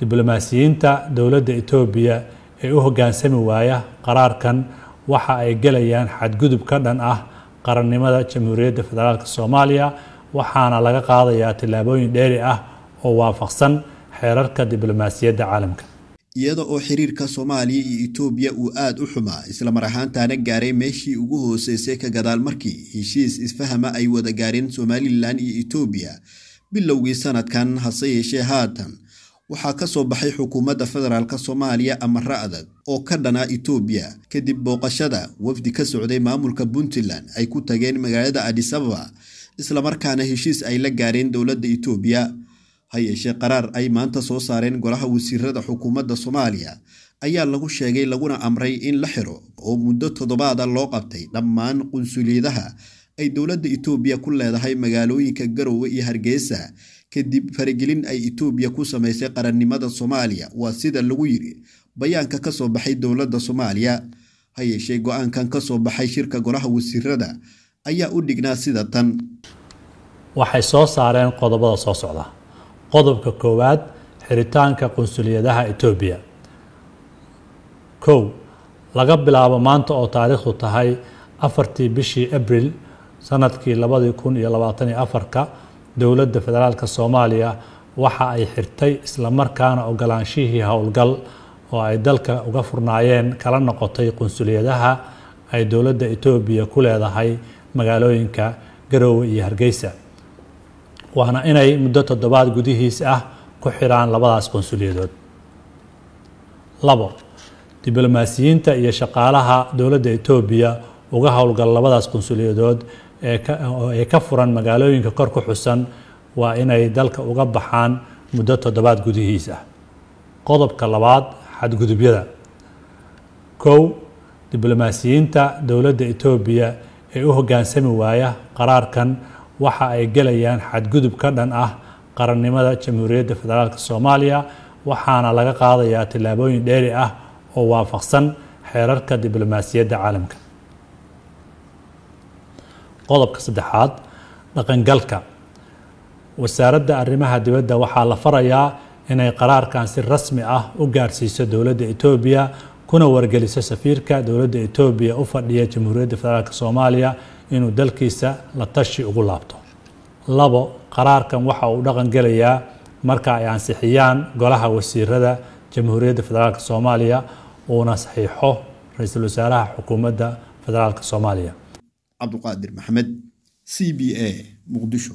diblomaasiyiinta dowladda etoobiya ee u hoggaansami waaya qaraarkan waxa ay gelayaan xadgudub ka dhan ah qarannimada jamhuuriyadda federaalk soomaaliya waxaana laga qaadayaa tillaabooyin dheeri ah oo waafaqsan xeerarka diblomaasiyadda caalamka iyada oo xiriirka soomaaliya iyo etoobiya uu aada u xumaa isla mar ahaantaana gaaray meeshii ugu hooseysay ka gadaal markii heshiis isfahama ay wada gaareen somalilan iyo etoobiya bilowgii sanadkan hase yeeshee haatan waxaa ka soo baxay xukuumadda federaalk soomaaliya amarro adag oo ka dhanaa itoobiya kadib booqashada wafdi ka socday maamulka puntland ay ku tageen magaalada adis ababa islamarkaana heshiis ay la gaareen dowladda itoobiya ha yeeshee qaraar ay maanta soo saareen golaha wasiirada xukuumadda soomaaliya ayaa lagu sheegay laguna amray in la xiro oo muddo toddobaada loo qabtay dhammaan qunsuliyadaha ay dowladda itoobiya ku leedahay magaalooyinka garowe iyo hargeysa kadib faragelin ay etoobiya ku samaysay qarannimada soomaaliya waa sida lagu yiri bayaanka ka soo baxay dowladda soomaaliya ha yeeshee go-aankan ka soo baxay shirka golaha wasiirada ayaa u dhignaa sida tan waxay soo saareen qodobada soo socda qodobka koowaad xiritaanka qunsuliyadaha etoobiya kow laga bilaabo maanta oo taariikhdu tahay afartii bishii abril sanadkii labadii kun iyo labaatan iyo afarka dowladda federaalka soomaaliya waxa ay xirtay isla markaana ogolaanshihii howlgal oo ay dalka uga furnaayeen kala noqotay qunsuliyadaha ay dowladda etoobiya ku leedahay magaalooyinka garowe iyo hargeysa waana inay muddo toddobaad gudihiis ah ku xidhaan labadaas qunsuliyadood labo diblomaasiyiinta iyo shaqaalaha dowladda etoobiya uga howlgal labadaas qunsuliyadood ee ka furan magaalooyinka kor ku xusan waa inay dalka uga baxaan muddo toddobaad gudihiis ah qodobka labaad xadgudubyada kow diblomaasiyiinta dowladda etoobiya ee u hoggaansami waaya qaraarkan waxa ay gelayaan xadgudub ka dhan ah qarannimada jamhuuriyadda federaalk soomaaliya waxaana laga qaadayaa tillaabooyin dheeri ah oo waafaqsan xeerarka diblomaasiyadda caalamka qodobka saddexaad dhaqangalka wasaaradda arrimaha dibadda waxaa la farayaa inay qaraarkan si rasmi ah u gaarsiiso dowladda etoobiya kuna wargeliso safiirka dowladda etoobiya u fadhiya jamhuuriyadda federaalk soomaaliya inuu dalkiisa la tashi ugu laabto labo qaraarkan waxa uu dhaqangelayaa marka ay ansixiyaan golaha wasiirada jamhuuriyadda federaalk soomaaliya uuna saxiixo ra-iisul wasaaraha xukuumadda federaalk soomaaliya cabduqaadir maxamed c b a muqdisho